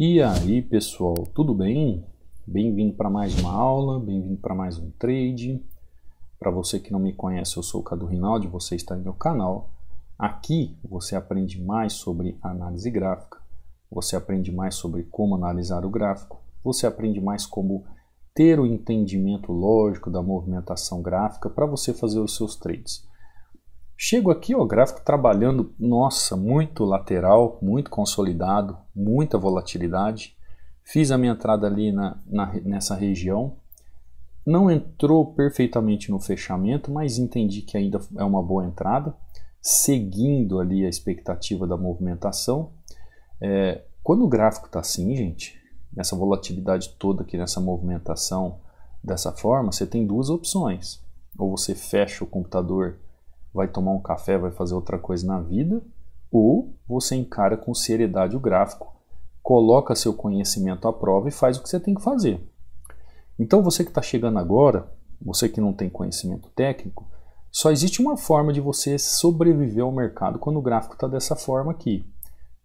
E aí pessoal, tudo bem? Bem-vindo para mais uma aula, bem-vindo para mais um trade. Para você que não me conhece, eu sou o Cadu Rinaldi, você está no meu canal. Aqui você aprende mais sobre análise gráfica, você aprende mais sobre como analisar o gráfico, você aprende mais como ter o entendimento lógico da movimentação gráfica para você fazer os seus trades. Chego aqui, ó, gráfico trabalhando, nossa, muito lateral, muito consolidado, muita volatilidade. Fiz a minha entrada ali na, na, nessa região. Não entrou perfeitamente no fechamento, mas entendi que ainda é uma boa entrada, seguindo ali a expectativa da movimentação. É, quando o gráfico está assim, gente, nessa volatilidade toda aqui, nessa movimentação dessa forma, você tem duas opções. Ou você fecha o computador vai tomar um café, vai fazer outra coisa na vida, ou você encara com seriedade o gráfico, coloca seu conhecimento à prova e faz o que você tem que fazer. Então você que está chegando agora, você que não tem conhecimento técnico, só existe uma forma de você sobreviver ao mercado quando o gráfico está dessa forma aqui: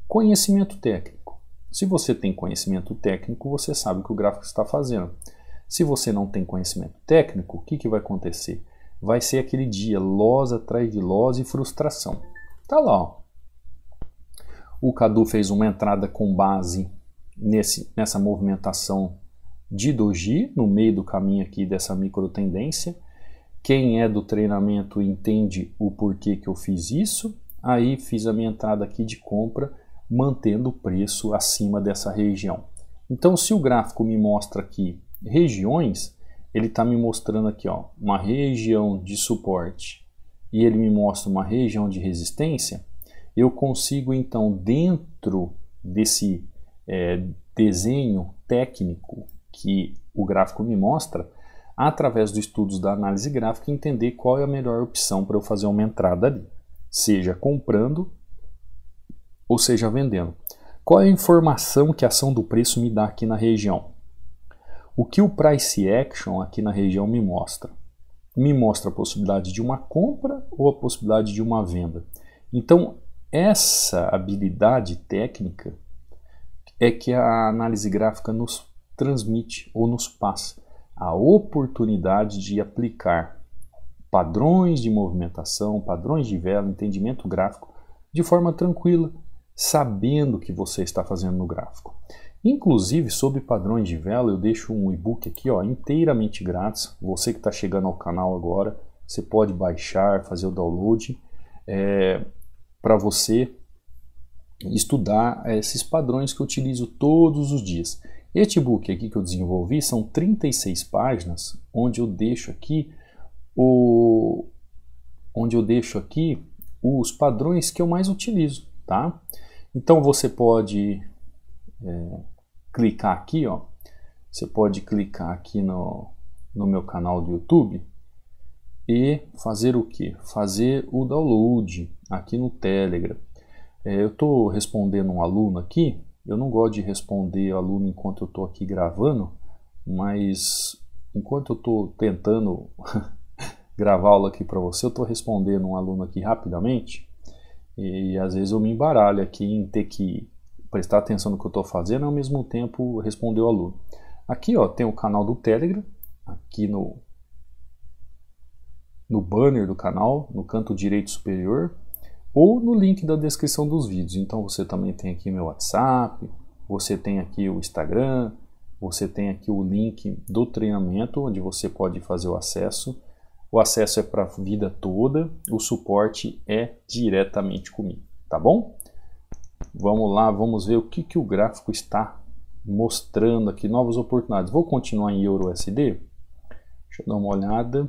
conhecimento técnico. Se você tem conhecimento técnico, você sabe o que o gráfico está fazendo. Se você não tem conhecimento técnico, o que, que vai acontecer? vai ser aquele dia, loja atrás de loja e frustração. Tá lá, ó. O Cadu fez uma entrada com base nesse, nessa movimentação de doji, no meio do caminho aqui dessa micro tendência. Quem é do treinamento entende o porquê que eu fiz isso. Aí fiz a minha entrada aqui de compra, mantendo o preço acima dessa região. Então, se o gráfico me mostra aqui regiões, ele está me mostrando aqui ó, uma região de suporte e ele me mostra uma região de resistência, eu consigo então, dentro desse é, desenho técnico que o gráfico me mostra, através dos estudos da análise gráfica, entender qual é a melhor opção para eu fazer uma entrada ali, seja comprando ou seja vendendo. Qual é a informação que a ação do preço me dá aqui na região? O que o price action aqui na região me mostra? Me mostra a possibilidade de uma compra ou a possibilidade de uma venda. Então, essa habilidade técnica é que a análise gráfica nos transmite ou nos passa a oportunidade de aplicar padrões de movimentação, padrões de vela, entendimento gráfico de forma tranquila, sabendo o que você está fazendo no gráfico. Inclusive, sobre padrões de vela, eu deixo um e-book aqui ó, inteiramente grátis. Você que está chegando ao canal agora, você pode baixar, fazer o download é, para você estudar é, esses padrões que eu utilizo todos os dias. Este e-book aqui que eu desenvolvi são 36 páginas, onde eu deixo aqui o onde eu deixo aqui os padrões que eu mais utilizo, tá? Então você pode é, clicar aqui, ó, você pode clicar aqui no, no meu canal do YouTube e fazer o que? Fazer o download aqui no Telegram. É, eu estou respondendo um aluno aqui, eu não gosto de responder aluno enquanto eu estou aqui gravando, mas enquanto eu estou tentando gravar aula aqui para você, eu estou respondendo um aluno aqui rapidamente e às vezes eu me embaralho aqui em ter que prestar atenção no que eu estou fazendo e ao mesmo tempo responder o aluno. Aqui ó, tem o canal do Telegram, aqui no, no banner do canal, no canto direito superior, ou no link da descrição dos vídeos. Então você também tem aqui meu WhatsApp, você tem aqui o Instagram, você tem aqui o link do treinamento, onde você pode fazer o acesso. O acesso é para a vida toda, o suporte é diretamente comigo, tá bom? Vamos lá, vamos ver o que, que o gráfico está mostrando aqui, novas oportunidades. Vou continuar em EURUSD. Deixa eu dar uma olhada.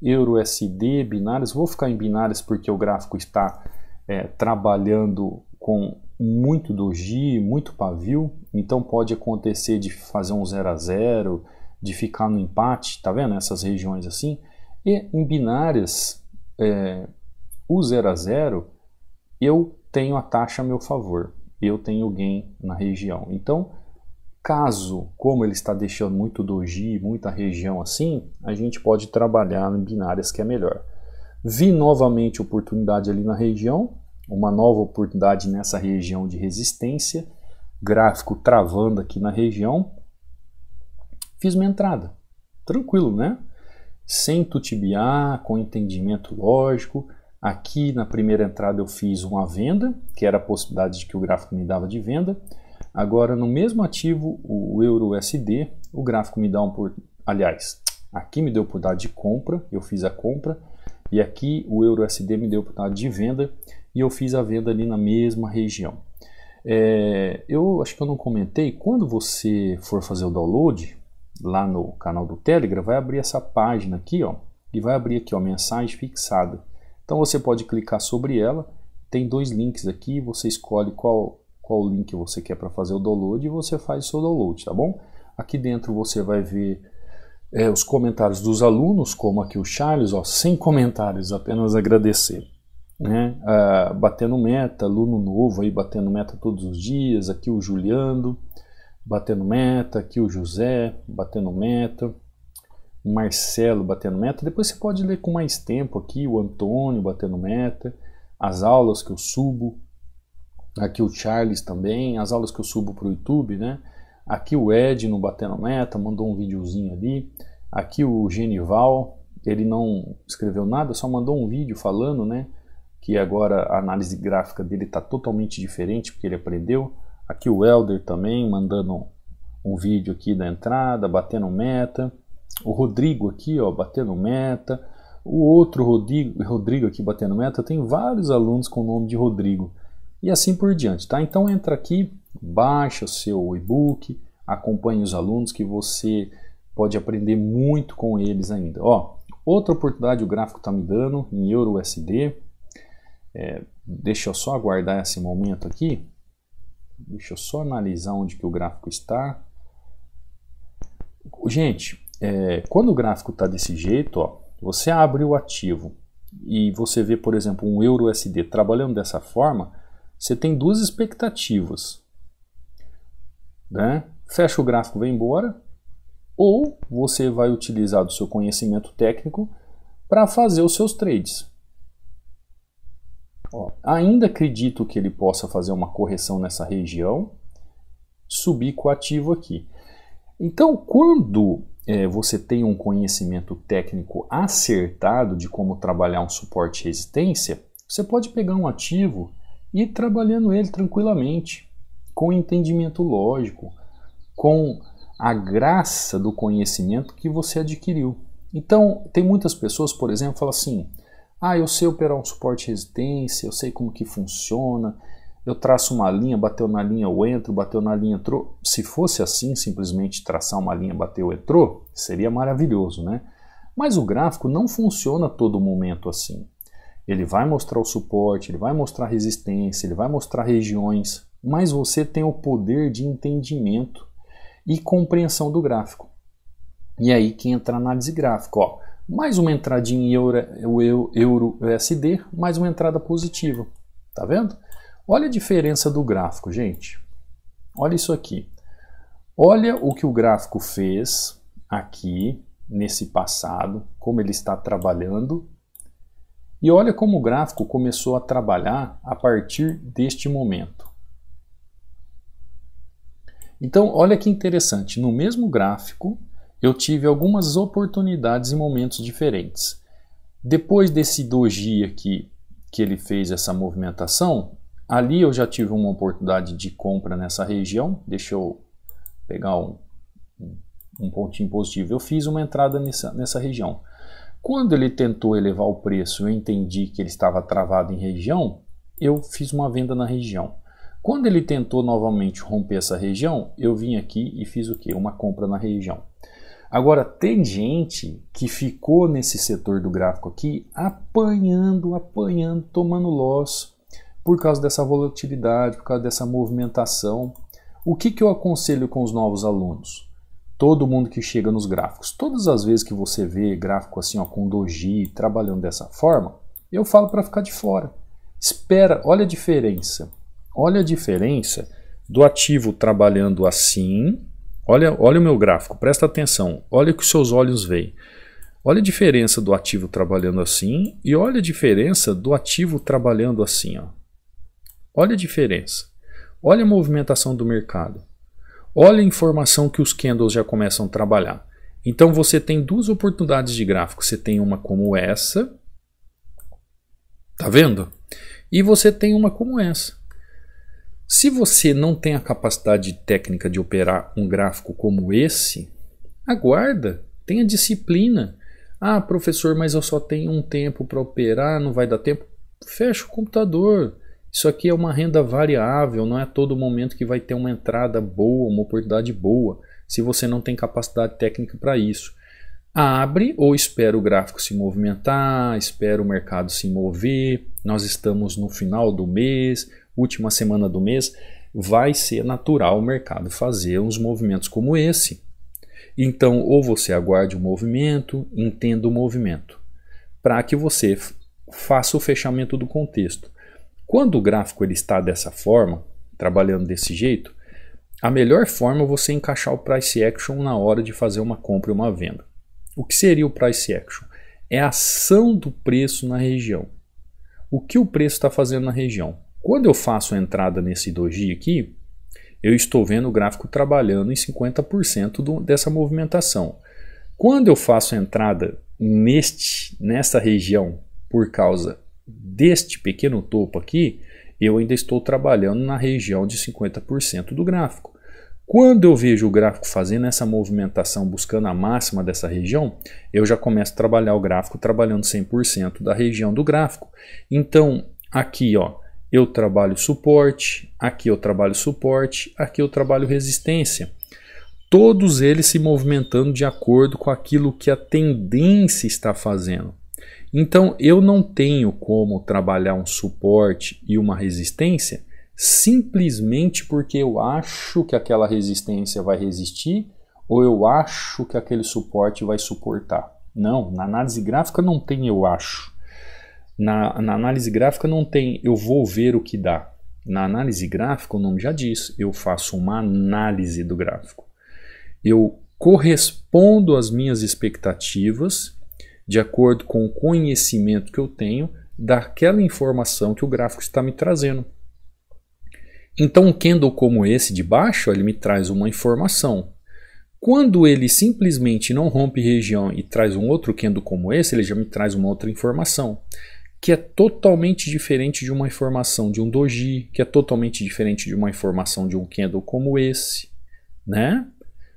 EURUSD, binários. Vou ficar em binários porque o gráfico está é, trabalhando com muito doji, muito pavio. Então pode acontecer de fazer um 0 a 0 de ficar no empate, tá vendo? Essas regiões assim. E em binárias, é, o 0 a 0 eu tenho a taxa a meu favor, eu tenho gain na região. Então, caso, como ele está deixando muito doji, muita região assim, a gente pode trabalhar em binárias que é melhor. Vi novamente oportunidade ali na região, uma nova oportunidade nessa região de resistência, gráfico travando aqui na região. Fiz minha entrada, tranquilo, né? Sem tutibiar, com entendimento lógico. Aqui na primeira entrada eu fiz uma venda, que era a possibilidade que o gráfico me dava de venda. Agora no mesmo ativo, o Euro USD, o gráfico me dá um por... Aliás, aqui me deu por dado de compra, eu fiz a compra. E aqui o Euro USD me deu por dado de venda e eu fiz a venda ali na mesma região. É, eu acho que eu não comentei, quando você for fazer o download lá no canal do Telegram, vai abrir essa página aqui, ó, e vai abrir aqui, ó, mensagem fixada. Então você pode clicar sobre ela, tem dois links aqui, você escolhe qual, qual link você quer para fazer o download e você faz o seu download, tá bom? Aqui dentro você vai ver é, os comentários dos alunos, como aqui o Charles, ó, sem comentários, apenas agradecer. Né? Ah, batendo meta, aluno novo aí batendo meta todos os dias, aqui o Juliano batendo meta, aqui o José batendo meta. Marcelo batendo meta. Depois você pode ler com mais tempo aqui o Antônio batendo meta, as aulas que eu subo, aqui o Charles também, as aulas que eu subo para o YouTube, né? Aqui o Ed no Batendo Meta mandou um videozinho ali. Aqui o Genival, ele não escreveu nada, só mandou um vídeo falando, né? Que agora a análise gráfica dele está totalmente diferente porque ele aprendeu. Aqui o Elder também mandando um vídeo aqui da entrada, batendo meta o Rodrigo aqui, ó, batendo meta. O outro Rodrigo, Rodrigo aqui batendo meta. Tem vários alunos com o nome de Rodrigo. E assim por diante, tá? Então entra aqui, baixa o seu e-book, acompanhe os alunos que você pode aprender muito com eles ainda. Ó, outra oportunidade o gráfico está me dando em Euro USD. É, deixa eu só aguardar esse momento aqui. Deixa eu só analisar onde que o gráfico está. Gente, é, quando o gráfico está desse jeito, ó, você abre o ativo e você vê, por exemplo, um euro USD trabalhando dessa forma, você tem duas expectativas. Né? Fecha o gráfico, vai embora, ou você vai utilizar do seu conhecimento técnico para fazer os seus trades. Ó, ainda acredito que ele possa fazer uma correção nessa região, subir com o ativo aqui. Então, quando é, você tem um conhecimento técnico acertado de como trabalhar um suporte resistência, você pode pegar um ativo e ir trabalhando ele tranquilamente, com entendimento lógico, com a graça do conhecimento que você adquiriu. Então, tem muitas pessoas, por exemplo, falam assim: "Ah, eu sei operar um suporte resistência, eu sei como que funciona, eu traço uma linha, bateu na linha, eu entro, bateu na linha, entrou. Se fosse assim, simplesmente traçar uma linha, bateu, entrou, seria maravilhoso, né? Mas o gráfico não funciona todo momento assim. Ele vai mostrar o suporte, ele vai mostrar resistência, ele vai mostrar regiões, mas você tem o poder de entendimento e compreensão do gráfico. E aí que entra a análise gráfica, ó. Mais uma entradinha em euro, euro, euro USD, mais uma entrada positiva. Tá vendo? Olha a diferença do gráfico, gente. Olha isso aqui. Olha o que o gráfico fez aqui nesse passado, como ele está trabalhando. E olha como o gráfico começou a trabalhar a partir deste momento. Então, olha que interessante, no mesmo gráfico eu tive algumas oportunidades em momentos diferentes. Depois desse doji aqui que ele fez essa movimentação, Ali eu já tive uma oportunidade de compra nessa região. Deixa eu pegar um, um pontinho positivo. Eu fiz uma entrada nessa, nessa região. Quando ele tentou elevar o preço, eu entendi que ele estava travado em região, eu fiz uma venda na região. Quando ele tentou novamente romper essa região, eu vim aqui e fiz o que? Uma compra na região. Agora, tem gente que ficou nesse setor do gráfico aqui apanhando, apanhando, tomando loss, por causa dessa volatilidade, por causa dessa movimentação. O que, que eu aconselho com os novos alunos? Todo mundo que chega nos gráficos, todas as vezes que você vê gráfico assim ó, com doji trabalhando dessa forma, eu falo para ficar de fora. Espera, olha a diferença. Olha a diferença do ativo trabalhando assim. Olha, olha o meu gráfico, presta atenção. Olha o que os seus olhos veem. Olha a diferença do ativo trabalhando assim e olha a diferença do ativo trabalhando assim. Ó. Olha a diferença. Olha a movimentação do mercado. Olha a informação que os candles já começam a trabalhar. Então você tem duas oportunidades de gráfico. Você tem uma como essa. Tá vendo? E você tem uma como essa. Se você não tem a capacidade técnica de operar um gráfico como esse, aguarda, tenha disciplina. Ah, professor, mas eu só tenho um tempo para operar, não vai dar tempo. Fecha o computador, isso aqui é uma renda variável, não é todo momento que vai ter uma entrada boa, uma oportunidade boa, se você não tem capacidade técnica para isso. Abre ou espera o gráfico se movimentar, espera o mercado se mover. Nós estamos no final do mês, última semana do mês, vai ser natural o mercado fazer uns movimentos como esse. Então, ou você aguarde o movimento, entenda o movimento, para que você faça o fechamento do contexto. Quando o gráfico ele está dessa forma, trabalhando desse jeito, a melhor forma é você encaixar o price action na hora de fazer uma compra e uma venda. O que seria o price action? É a ação do preço na região. O que o preço está fazendo na região? Quando eu faço a entrada nesse doji aqui, eu estou vendo o gráfico trabalhando em 50% do, dessa movimentação. Quando eu faço a entrada neste, nessa região por causa deste pequeno topo aqui, eu ainda estou trabalhando na região de 50% do gráfico. Quando eu vejo o gráfico fazendo essa movimentação, buscando a máxima dessa região, eu já começo a trabalhar o gráfico trabalhando 100% da região do gráfico. Então, aqui ó, eu trabalho suporte, aqui eu trabalho suporte, aqui eu trabalho resistência. Todos eles se movimentando de acordo com aquilo que a tendência está fazendo. Então eu não tenho como trabalhar um suporte e uma resistência simplesmente porque eu acho que aquela resistência vai resistir ou eu acho que aquele suporte vai suportar. Não, na análise gráfica não tem eu acho. Na, na análise gráfica não tem eu vou ver o que dá. Na análise gráfica, o nome já diz, eu faço uma análise do gráfico. Eu correspondo às minhas expectativas de acordo com o conhecimento que eu tenho daquela informação que o gráfico está me trazendo. Então, um candle como esse de baixo, ele me traz uma informação. Quando ele simplesmente não rompe região e traz um outro candle como esse, ele já me traz uma outra informação, que é totalmente diferente de uma informação de um doji, que é totalmente diferente de uma informação de um candle como esse, né?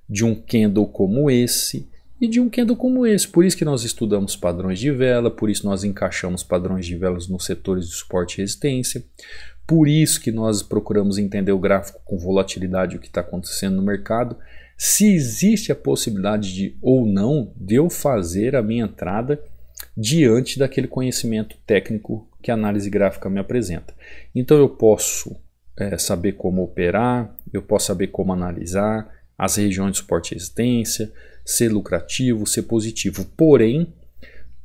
De um candle como esse e de um candle como esse. Por isso que nós estudamos padrões de vela, por isso nós encaixamos padrões de velas nos setores de suporte e resistência, por isso que nós procuramos entender o gráfico com volatilidade, o que está acontecendo no mercado, se existe a possibilidade de ou não de eu fazer a minha entrada diante daquele conhecimento técnico que a análise gráfica me apresenta. Então eu posso é, saber como operar, eu posso saber como analisar as regiões de suporte e resistência, ser lucrativo, ser positivo. Porém,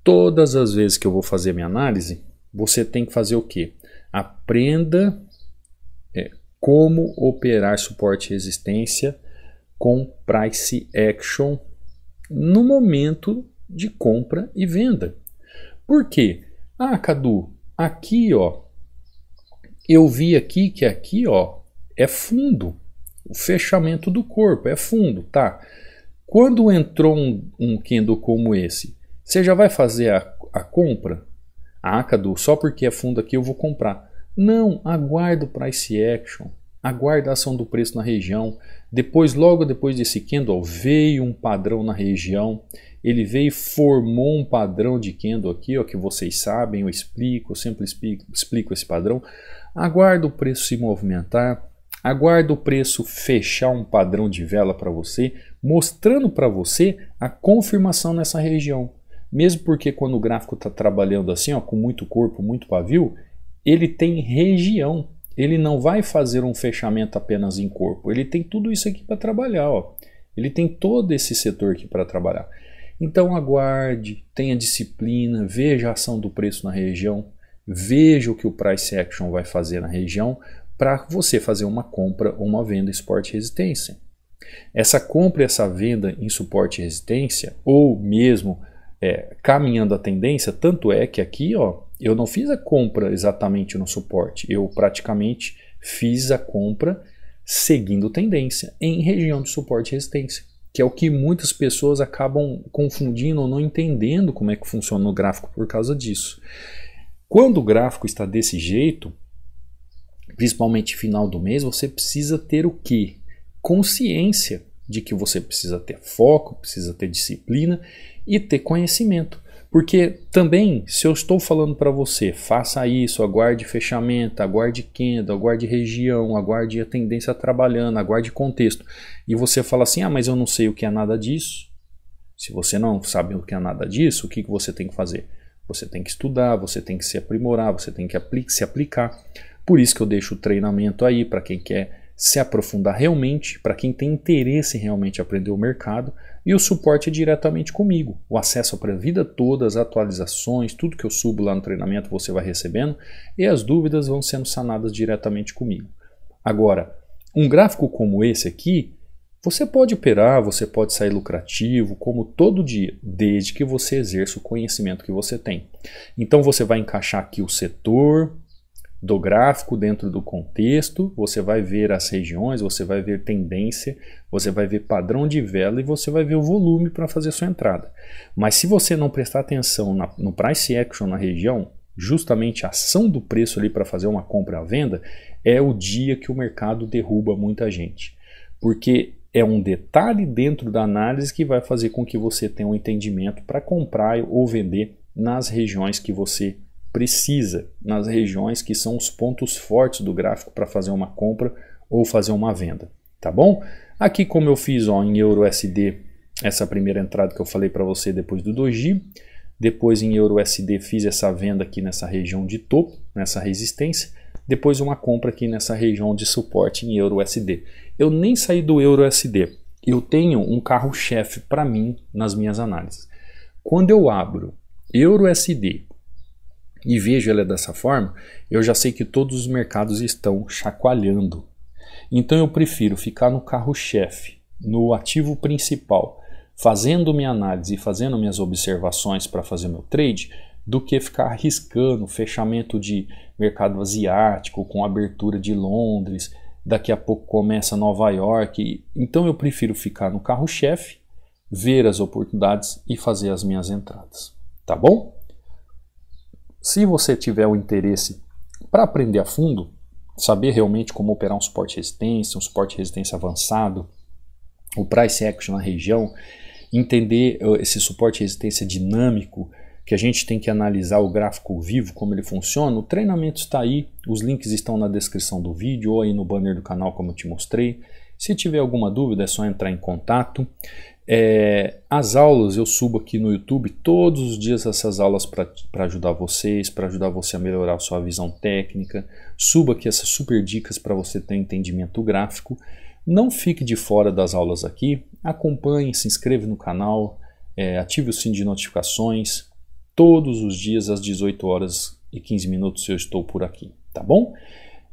todas as vezes que eu vou fazer minha análise, você tem que fazer o quê? Aprenda é, como operar suporte e resistência com price action no momento de compra e venda. Por quê? Ah, Cadu, aqui ó, eu vi aqui que aqui ó é fundo, o fechamento do corpo é fundo, tá? Quando entrou um, um Kendo como esse, você já vai fazer a, a compra? Ah, Cadu, só porque é fundo aqui eu vou comprar. Não, aguardo o price action, aguarda a ação do preço na região. Depois, logo depois desse candle, veio um padrão na região. Ele veio e formou um padrão de candle aqui, ó, que vocês sabem, eu explico, eu sempre explico, explico esse padrão. Aguarda o preço se movimentar, aguarda o preço fechar um padrão de vela para você mostrando para você a confirmação nessa região. Mesmo porque quando o gráfico está trabalhando assim, ó, com muito corpo, muito pavio, ele tem região. Ele não vai fazer um fechamento apenas em corpo. Ele tem tudo isso aqui para trabalhar. Ó. Ele tem todo esse setor aqui para trabalhar. Então aguarde, tenha disciplina, veja a ação do preço na região, veja o que o price action vai fazer na região para você fazer uma compra ou uma venda esporte resistência. Essa compra e essa venda em suporte e resistência, ou mesmo é, caminhando a tendência, tanto é que aqui ó, eu não fiz a compra exatamente no suporte, eu praticamente fiz a compra seguindo tendência em região de suporte e resistência, que é o que muitas pessoas acabam confundindo ou não entendendo como é que funciona o gráfico por causa disso. Quando o gráfico está desse jeito, principalmente final do mês, você precisa ter o que? consciência de que você precisa ter foco, precisa ter disciplina e ter conhecimento. Porque também, se eu estou falando para você, faça isso, aguarde fechamento, aguarde candle, aguarde região, aguarde a tendência trabalhando, aguarde contexto, e você fala assim, ah, mas eu não sei o que é nada disso. Se você não sabe o que é nada disso, o que, que você tem que fazer? Você tem que estudar, você tem que se aprimorar, você tem que se aplicar. Por isso que eu deixo o treinamento aí para quem quer se aprofundar realmente, para quem tem interesse em realmente aprender o mercado, e o suporte é diretamente comigo. O acesso para a vida toda, as atualizações, tudo que eu subo lá no treinamento você vai recebendo, e as dúvidas vão sendo sanadas diretamente comigo. Agora, um gráfico como esse aqui, você pode operar, você pode sair lucrativo, como todo dia, desde que você exerça o conhecimento que você tem. Então você vai encaixar aqui o setor, do gráfico, dentro do contexto, você vai ver as regiões, você vai ver tendência, você vai ver padrão de vela e você vai ver o volume para fazer sua entrada. Mas se você não prestar atenção na, no price action na região, justamente a ação do preço ali para fazer uma compra a venda, é o dia que o mercado derruba muita gente. Porque é um detalhe dentro da análise que vai fazer com que você tenha um entendimento para comprar ou vender nas regiões que você precisa nas regiões que são os pontos fortes do gráfico para fazer uma compra ou fazer uma venda, tá bom? Aqui como eu fiz ó, em Euro USD, essa primeira entrada que eu falei para você depois do doji, depois em Euro USD fiz essa venda aqui nessa região de topo, nessa resistência, depois uma compra aqui nessa região de suporte em Euro USD. Eu nem saí do Euro USD, eu tenho um carro-chefe para mim nas minhas análises. Quando eu abro Euro USD e vejo ela dessa forma, eu já sei que todos os mercados estão chacoalhando. Então eu prefiro ficar no carro-chefe, no ativo principal, fazendo minha análise e fazendo minhas observações para fazer meu trade, do que ficar arriscando fechamento de mercado asiático com abertura de Londres, daqui a pouco começa Nova York. Então eu prefiro ficar no carro-chefe, ver as oportunidades e fazer as minhas entradas. Tá bom? Se você tiver o interesse para aprender a fundo, saber realmente como operar um suporte resistência, um suporte resistência avançado, o price action na região, entender eh, esse suporte resistência dinâmico, que a gente tem que analisar o gráfico vivo, como ele funciona, o treinamento está aí, os links estão na descrição do vídeo ou aí no banner do canal, como eu te mostrei. Se tiver alguma dúvida, é só entrar em contato. É, as aulas eu subo aqui no YouTube todos os dias essas aulas para ajudar vocês, para ajudar você a melhorar a sua visão técnica. Subo aqui essas super dicas para você ter um entendimento gráfico. Não fique de fora das aulas aqui. Acompanhe, se inscreva no canal, é, ative o sininho de notificações. Todos os dias às 18 horas e 15 minutos eu estou por aqui, tá bom?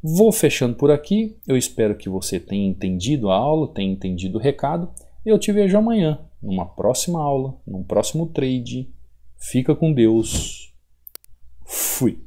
Vou fechando por aqui. Eu espero que você tenha entendido a aula, tenha entendido o recado. Eu te vejo amanhã, numa próxima aula, num próximo trade. Fica com Deus. Fui.